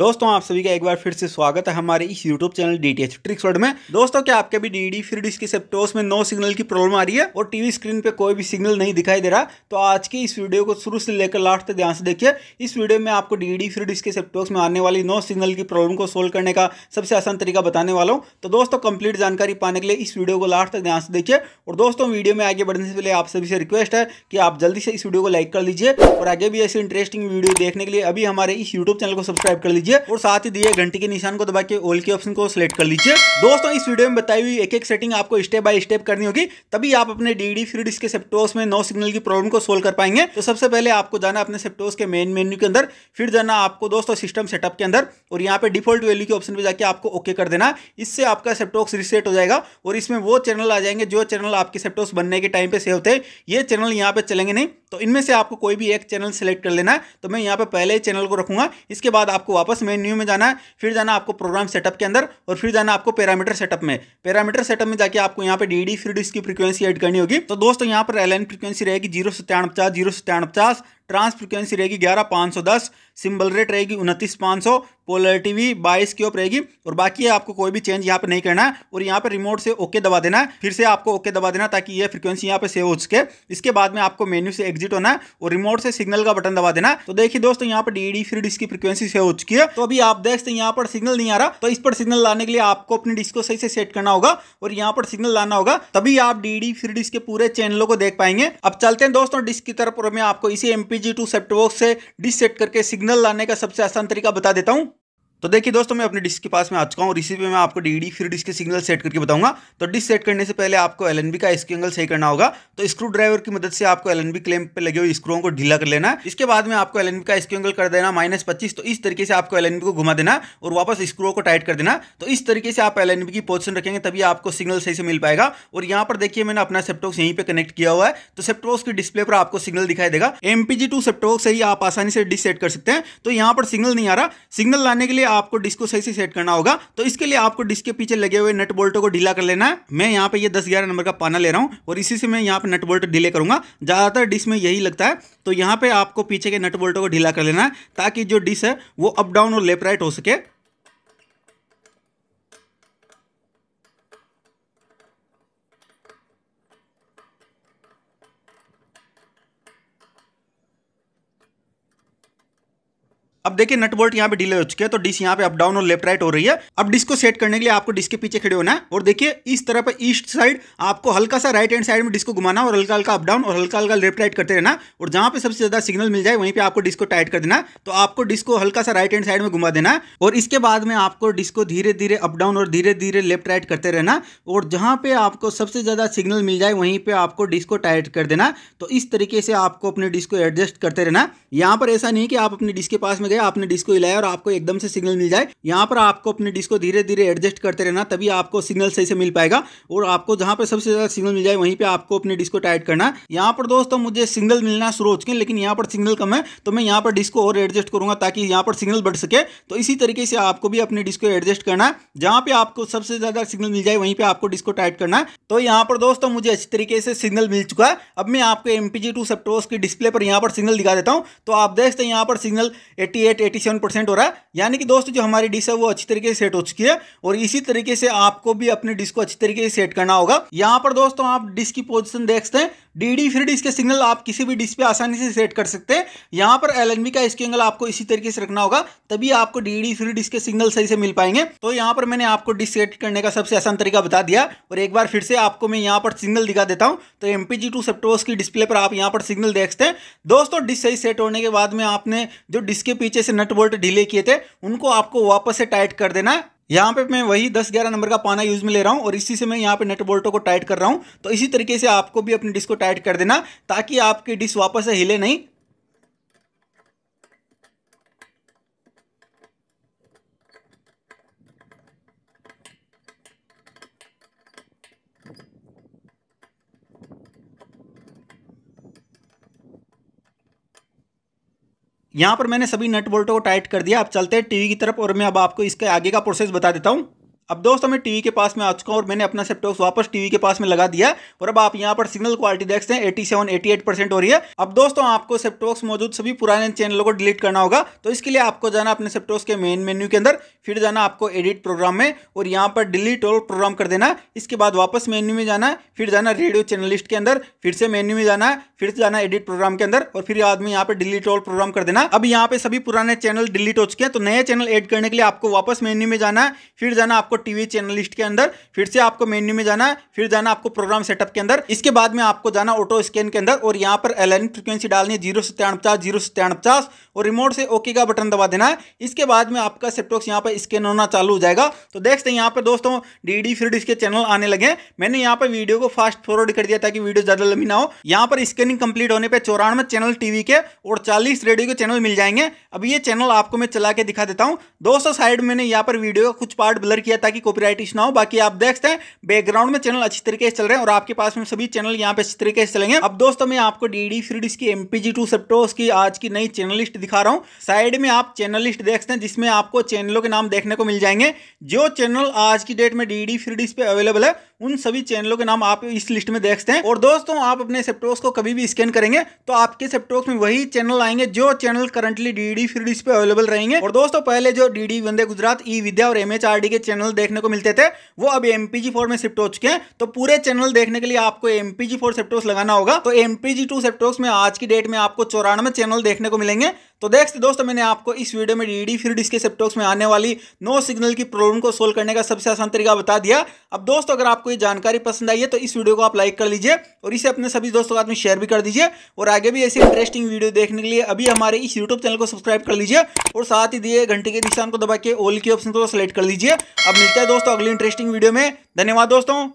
दोस्तों आप सभी का एक बार फिर से स्वागत है हमारे इस YouTube channel D T H tricks world में दोस्तों क्या आपके भी डी फिर डिस्क के सेप्टोस में नो सिग्नल की प्रॉब्लम आ रही है और टीवी स्क्रीन पे कोई भी सिग्नल नहीं दिखाई दे रहा तो आज की इस वीडियो को शुरू से लेकर लास्ट तक ध्यान से देखिए इस वीडियो में आपको डी फ्री डिश के सेप्टोस में आने वाली नो सिग्नल की प्रॉब्लम को सोल्व करने का सबसे आसान तरीका बताने वाला हूँ तो दोस्तों कंप्लीट जानकारी पाने के लिए इस वीडियो को लास्ट तक ध्यान से देखिए और दोस्तों वीडियो में आगे बढ़ने से पहले आप सभी से रिक्वेस्ट है कि आप जल्दी से इस वीडियो को लाइक कर लीजिए और आगे भी ऐसी इंटरेस्टिंग वीडियो देखने के लिए अभी हमारे इस यूट्यूब चैनल को सब्सक्राइब कर लीजिए लीजिए और साथ ही दिए घंटे के निशान को दबा के ओल के ऑप्शन को सिलेक्ट कर लीजिए दोस्तों इस वीडियो में बताई हुई एक एक सेटिंग आपको स्टेप बाय स्टेप करनी होगी तभी आप अपने डीडी फ्री डिस्क के सेप्टोस में नो सिग्नल की प्रॉब्लम को सोल्व कर पाएंगे तो सबसे पहले आपको जाना अपने सेप्टोस के मेन मेन्यू के अंदर फिर जाना आपको दोस्तों सिस्टम सेटअप के अंदर और यहाँ पे डिफॉल्ट वैल्यू के ऑप्शन पर जाकर आपको ओके कर देना इससे आपका सेप्टोक्स रिसेट हो जाएगा और इसमें वो चैनल आ जाएंगे जो चैनल आपके सेप्टोस बनने के टाइम पे सेव थे ये चैनल यहाँ पे चलेंगे नहीं तो इनमें से आपको कोई भी एक चैनल सेलेक्ट कर लेना है तो मैं यहाँ पर पहले ही चैनल को रखूंगा इसके बाद आपको वापस मेन न्यू में जाना है फिर जाना आपको प्रोग्राम सेटअप के अंदर और फिर जाना आपको पैरामीटर सेटअप में पैरामीटर सेटअप में जाके आपको यहाँ पे डी डी फ्री की फ्रिक्वेंसी एड करनी होगी तो दोस्तों यहाँ पर एल फ्रिक्वेंसी रहेगी जीरो सत्तानवे पचास जीरो सत्तानवे पचास ट्रांस फ्रिक्वेंसी रहेगी ग्यारह पाँच सौ दस सिम्बल रेट रहेगी उनतीस पाँच सौ पोलरिटी भी बाईस की ओप रहेगी और बाकी है आपको कोई भी चेंज यहाँ पे नहीं करना है और यहाँ पे रिमोट से ओके दबा देना है फिर से आपको ओके दबा देना ताकि ये फ्रिक्वेंसी यहाँ पे सेव हो सके इसके बाद में आपको मेन्यू से एग्जिट होना है और रिमोट से सिग्नल का बटन दबा देना तो देखिए दोस्तों यहाँ पर डी फ्री डिस्क की फ्रिक्वेंसी सेव हो चुकी है तो अभी आप देखते हैं यहाँ पर सिग्नल नहीं आ रहा तो इस पर सिग्नल लाने के लिए आपको अपनी डिस्क को सही से सेट करना होगा और यहाँ पर सिग्नल लाना होगा तभी आप डी फिर डिस्क के पूरे चैनलों को देख पाएंगे अब चलते हैं दोस्तों डिस्क की तरफ और मैं आपको इसी एमपी जी टू सेप्टबॉक्स से डिसेट करके सिग्नल लाने का सबसे आसान तरीका बता देता हूँ तो देखिए दोस्तों मैं अपने डिस्क के पास में आ चुका हूँ और इसी पे मैं आपको डी फिर डिस्क के सिग्नल सेट करके बताऊंगा तो डिस्क सेट करने से पहले आपको एल का इसके एंगल सही करना होगा तो स्क्रू ड्राइवर की मदद से आपको एल क्लेम पे लगे हुए स्क्रूओं को ढीला कर लेना है इसके बाद में आपको एल का इसके एंगल कर देना माइनस पच्चीस तो इस तरीके से आपको एल को घुमा देना और वापस स्क्रू को टाइट कर देना तो इस तरीके से आप एल की पोजिशन रखेंगे तभी आपको सिग्नल सही से मिल पाएगा और यहाँ पर देखिए मैंने अपना सेप्टॉक्स यहीं पर कनेक्ट किया हुआ है तो सेप्टॉक्स की डिस्प्ले पर आपको सिग्नल दिखाई देगा एमपीजी टू सेप्टॉक्स से ही आप आसानी से डिस सेट कर सकते हैं तो यहाँ पर सिग्नल नहीं आ रहा सिग्नल लाने के लिए आपको डिस्क को सही से सेट करना होगा तो इसके लिए आपको डिस्क के पीछे लगे हुए नट बोल्टों को ढीला कर लेना है मैं यहाँ पे ये दस ग्यारह नंबर का पाना ले रहा हूँ और इसी से मैं यहाँ पे नट बोल्ट ढीले करूंगा ज़्यादातर डिस्क में यही लगता है तो यहाँ पे आपको पीछे के नट बोल्टों को ढीला कर लेना है ताकि जो डिस्क है वो अप डाउन और लेफ्ट राइट हो सके अब देखिए नट बोल्ट यहाँ पे डिले हो चुके हैं तो डिश यहाँ पे अप डाउन और लेफ्ट राइट हो रही है अब डिस्क को सेट करने के लिए आपको डिस्क के पीछे खड़े होना है और देखिए इस तरह पर ईस्ट साइड आपको हल्का सा राइट हैंड साइड में डिस्क को घुमाना और हल्का हल्का अपडाउन और हल्का हल्का लेफ्ट राइट करते रहना और जहां पर सबसे ज्यादा सिग्नल मिल जाए वहीं पर आपको डिस्क को टाइट कर देना तो आपको डिस्क को हल्का सा राइट हैंड साइड में घुमा देना और इसके बाद में आपको डिस्क को धीरे धीरे अप डाउन और धीरे धीरे लेफ्ट राइट करते रहना और जहां पर आपको सबसे ज्यादा सिग्नल मिल जाए वहीं पर आपको डिस्क को टाइट कर देना तो इस तरीके से आपको अपने डिस्क को एडजस्ट करते रहना यहाँ पर ऐसा नहीं कि आप अपने डिस्क के पास में गए है आपने डिस्क को हिलाया और आपको एकदम से सिग्नल मिल जाए यहाँ पर आपको अपने डिस्क को धीरे धीरे एडजस्ट करते रहना तभी आपको सिग्नल सही से मिल पाएगा और आपको जहाँ पर सबसे ज़्यादा सिग्नल मिल जाए वहीं पर आपको अपने डिस्क को टाइट करना यहाँ पर दोस्तों मुझे सिग्नल मिलना शुरू हो चुके लेकिन यहाँ पर सिग्नल कम है तो मैं यहाँ पर डिस्क को और एडजस्ट करूंगा ताकि यहाँ पर सिग्नल बढ़ सके तो इसी तरीके से आपको भी अपने डिस्क को एडजस्ट करना है जहाँ पे आपको सबसे ज़्यादा सिग्नल मिल जाए वहीं पर आपको डिस्क को टाइट करना है तो यहाँ पर दोस्तों मुझे अच्छी तरीके से सिग्नल मिल चुका है अब मैं आपको एमपीजी टू सेप्टोस की डिस्प्ले पर यहाँ पर सिग्नल दिखा देता हूँ तो आप देखते हैं यहाँ पर signal eighty eight eighty seven percent हो रहा है यानी कि दोस्तों जो हमारी डिश है वो अच्छी तरीके से सेट हो चुकी है और इसी तरीके से आपको भी अपनी डिश को अच्छी तरीके से सेट करना होगा यहाँ पर दोस्तों आप डिश की पोजिशन देखते हैं डी डी फ्री डिश के सिग्नल आप किसी भी डिश पे आसानी से सेट कर सकते हैं यहाँ पर एल का इसके एंगल आपको इसी तरीके से रखना होगा तभी आपको डी डी फ्री डिश के सिग्नल सही से मिल पाएंगे तो यहाँ पर मैंने आपको डिश सेट करने का सबसे आसान तरीका बता दिया और एक बार फिर से आपको मैं यहाँ पर सिग्नल दिखा देता हूँ तो एम पी जी टू सेप्टोस की डिस्प्ले पर आप यहाँ पर सिग्नल देखते हैं दोस्तों डिश सही सेट होने के बाद में आपने जो डिश के पीछे नीचे से नट बोल्ट ढीले किए थे उनको आपको वापस से टाइट कर देना है यहाँ पे मैं वही 10-11 नंबर का पाना यूज़ में ले रहा हूँ और इसी से मैं यहाँ पे नट बोल्टों को टाइट कर रहा हूँ तो इसी तरीके से आपको भी अपनी डिस्क को टाइट कर देना ताकि आपकी डिस्क वापस से हिले नहीं यहाँ पर मैंने सभी नट बोल्टों को टाइट कर दिया अब चलते हैं टीवी की तरफ और मैं अब आपको इसके आगे का प्रोसेस बता देता हूँ अब दोस्तों मैं टीवी के पास में आ चुका हूँ और मैंने अपना सेप्टॉक्स वापस टीवी के पास में लगा दिया और अब आप यहाँ पर सिग्नल क्वालिटी देखते हैं एटी एट परसेंट हो रही है अब दोस्तों आपको सेप्टॉक्स मौजूद सभी पुराने चैनलों को डिलीट करना होगा तो इसके लिए आपको जाना अपने सेपटॉक्स के मेन मेन्यू के अंदर फिर जाना आपको एडिट प्रोग्राम में और यहाँ पर डिलीट और प्रोग्राम कर देना इसके बाद वापस मेन्यू में जाना फिर जाना रेडियो चैनल लिस्ट के अंदर फिर से मेन्यू में जाना फिर से जाना एडिट प्रोग्राम के अंदर और फिर आदमी यहाँ पर डिलीट और प्रोग्राम कर देना अब यहाँ पे सभी पुराने चैनल डिलीट हो चुके हैं तो नए चैनल एड करने के लिए आपको वापस मेन्यू में जाना फिर जाना आपको टीवी चैनल लिस्ट के अंदर फिर से आपको मेन्यू में जाना है फिर जाना आपको प्रोग्राम सेटअप के अंदर इसके बाद में आपको जाना ऑटो स्कैन के अंदर और यहाँ पर एल फ्रीक्वेंसी डालनी है जीरो सत्यान पचास जीरो सत्यान पचास और रिमोट से ओके का बटन दबा देना है इसके बाद में आपका सेटॉक्स यहाँ पर स्कैन होना चालू हो जाएगा तो देखते हैं यहाँ पर दोस्तों डी डी फ्रीड इसके चैनल आने लगे मैंने यहाँ पर वीडियो को फास्ट फॉरवर्ड कर दिया ताकि वीडियो ज्यादा लंबी ना हो यहाँ पर स्कैनिंग कंप्लीट होने पर चौरानवे चैनल टीवी के और चालीस रेडियो के चैनल मिल जाएंगे अब ये चैनल आपको मैं चला के दिखा देता हूँ दोस्तों साइड मैंने यहाँ पर वीडियो का कुछ पार्ट ब्लर किया ताकि ताकि कॉपीराइट इश ना हो बाकी आप देख सकते हैं बैकग्राउंड में चैनल अच्छी तरीके से चल रहे हैं और आपके पास में सभी चैनल यहाँ पे अच्छी तरीके से चलेंगे अब दोस्तों मैं आपको डी डी फ्री डिस्क की एमपीजी टू सेप्टोस की आज की नई चैनल लिस्ट दिखा रहा हूँ साइड में आप चैनल लिस्ट देख सकते हैं जिसमें आपको चैनलों के नाम देखने को मिल जाएंगे जो चैनल आज की डेट में डी डी फ्री डिस्क पे अवेलेबल है उन सभी चैनलों के नाम आप इस लिस्ट में देख सकते हैं और दोस्तों आप अपने सेप्टोस को कभी भी स्कैन करेंगे तो आपके सेप्टोस में वही चैनल आएंगे जो channel currently D D free dish पे अवेलेबल रहेंगे और दोस्तों पहले जो D D Vande Gujarat E Vidya और एम एच आर डी के चैनल देखने को मिलते थे वो अब एमपीजी फोर में शिफ्ट हो चुके हैं तो पूरे चैनल देखने के लिए आपको एमपीजी फोर सेप्टोक्स लगाना होगा तो एमपीजी टू सेप्टोक्स में आज की डेट में आपको चौरानवे चैनल देखने को मिलेंगे तो देखते दोस्तों मैंने आपको इस वीडियो में डीडी फिर डिस्के सेप्टोक्स में आने वाली नो सिग्नल की प्रॉब्लम को सोल्व करने का सबसे आसान तरीका बता दिया अब दोस्तों अगर आपको ये जानकारी पसंद आई है तो इस वीडियो को आप लाइक कर लीजिए और इसे अपने सभी दोस्तों के साथ में शेयर भी कर दीजिए और आगे भी ऐसी इंटरेस्टिंग वीडियो देखने के लिए अभी हमारे इस यूट्यूब चैनल को सब्सक्राइब कर लीजिए और साथ ही दिए घंटे के निशान को दबा के ओल के ऑप्शन को सिलेक्ट कर लीजिए अब मिलते हैं दोस्तों अगली इंटरेस्टिंग वीडियो में धन्यवाद दोस्तों